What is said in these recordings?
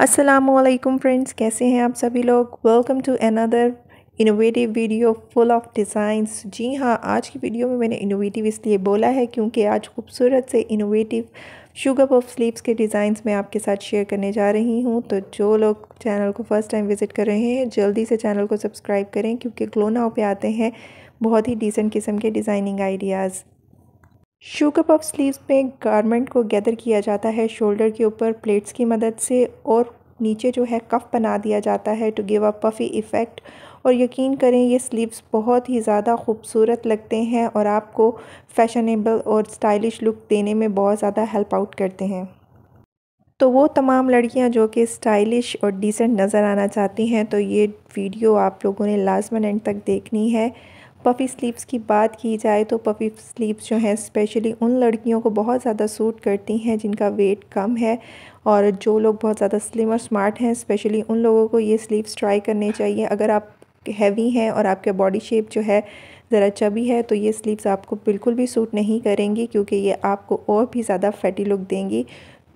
Aslam friends कैसे हैं आप सभी लोग welcome to another innovative video full of designs जी हाँ आज की वीडियो में मैंने इनोवेटिव इसलिए बोला है क्योंकि आज खूबसूरत से इनोवेटिव शुगर पफ स्लीव्स के डिज़ाइंस मैं आपके साथ शेयर करने जा रही हूँ तो जो लोग चैनल को फ़र्स्ट टाइम विज़िट कर रहे हैं जल्दी से चैनल को सब्सक्राइब करें क्योंकि ग्लो पे आते हैं बहुत ही डिसेंट किस्म के designing ideas sugar puff sleeves में गारमेंट को गैदर किया जाता है शोल्डर के ऊपर प्लेट्स की मदद से और नीचे जो है कफ़ बना दिया जाता है to give a puffy effect और यकीन करें ये स्लीव्स बहुत ही ज़्यादा खूबसूरत लगते हैं और आपको फैशनेबल और स्टाइलिश लुक देने में बहुत ज़्यादा हेल्प आउट करते हैं तो वो तमाम लड़कियां जो कि स्टाइलिश और डिसेंट नज़र आना चाहती हैं तो ये वीडियो आप लोगों ने लाजमन एंड तक देखनी है पफ़ी स्लीव्स की बात की जाए तो पफ़ी स्लीव्स जो हैं स्पेशली उन लड़कियों को बहुत ज़्यादा सूट करती हैं जिनका वेट कम है और जो लोग बहुत ज़्यादा स्लिम और स्मार्ट हैं स्पेशली उन लोगों को ये स्लीव्स ट्राई करने चाहिए अगर आप हैवी हैं और आपके बॉडी शेप जो है ज़रा चबी है तो ये स्लीव्स आपको बिल्कुल भी सूट नहीं करेंगी क्योंकि ये आपको और भी ज़्यादा फैटी लुक देंगी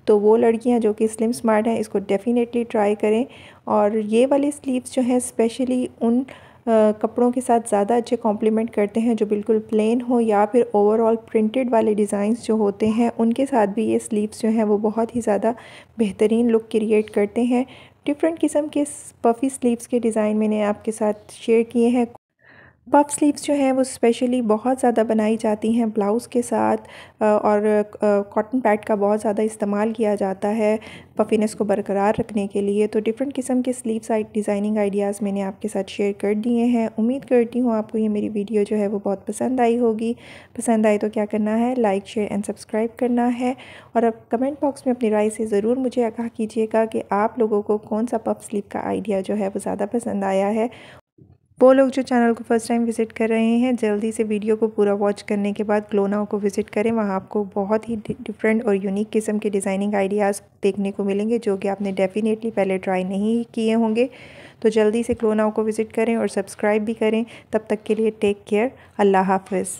तो वो लड़कियां जो कि स्लिम स्मार्ट हैं इसको डेफ़िनेटली ट्राई करें और ये वाली स्लीव्स जो हैं स्पेशली उन कपड़ों के साथ ज़्यादा अच्छे कॉम्प्लीमेंट करते हैं जो बिल्कुल प्लेन हो या फिर ओवरऑल प्रिंटेड वाले डिज़ाइंस जो होते हैं उनके साथ भी ये स्लीव्स जो हैं वो बहुत ही ज़्यादा बेहतरीन लुक क्रिएट करते हैं डिफरेंट किस्म के पफ़ी स्लीव्स के डिज़ाइन मैंने आपके साथ शेयर किए हैं पफ स्लीव्स जो हैं वो स्पेशली बहुत ज़्यादा बनाई जाती हैं ब्लाउज़ के साथ और कॉटन पैड का बहुत ज़्यादा इस्तेमाल किया जाता है पफिनेस को बरकरार रखने के लिए तो डिफरेंट किस्म के स्लीव्स डिज़ाइनिंग आइडियाज़ मैंने आपके साथ शेयर कर दिए हैं उम्मीद करती हूँ आपको ये मेरी वीडियो जो है वो बहुत पसंद आई होगी पसंद आई तो क्या करना है लाइक शेयर एंड सब्सक्राइब करना है और अब कमेंट बॉक्स में अपनी राय से ज़रूर मुझे आगाह कीजिएगा कि आप लोगों को कौन सा पफ स्लीव का आइडिया जो है वो ज़्यादा पसंद आया है वो लोग जो चैनल को फर्स्ट टाइम विजिट कर रहे हैं जल्दी से वीडियो को पूरा वॉच करने के बाद क्लोनाओ को विजिट करें वहाँ आपको बहुत ही डिफरेंट और यूनिक किस्म के डिज़ाइनिंग आइडियाज़ देखने को मिलेंगे जो कि आपने डेफिनेटली पहले ट्राई नहीं किए होंगे तो जल्दी से क्लोनाओ को विज़िट करें और सब्सक्राइब भी करें तब तक के लिए टेक केयर अल्लाह हाफिज़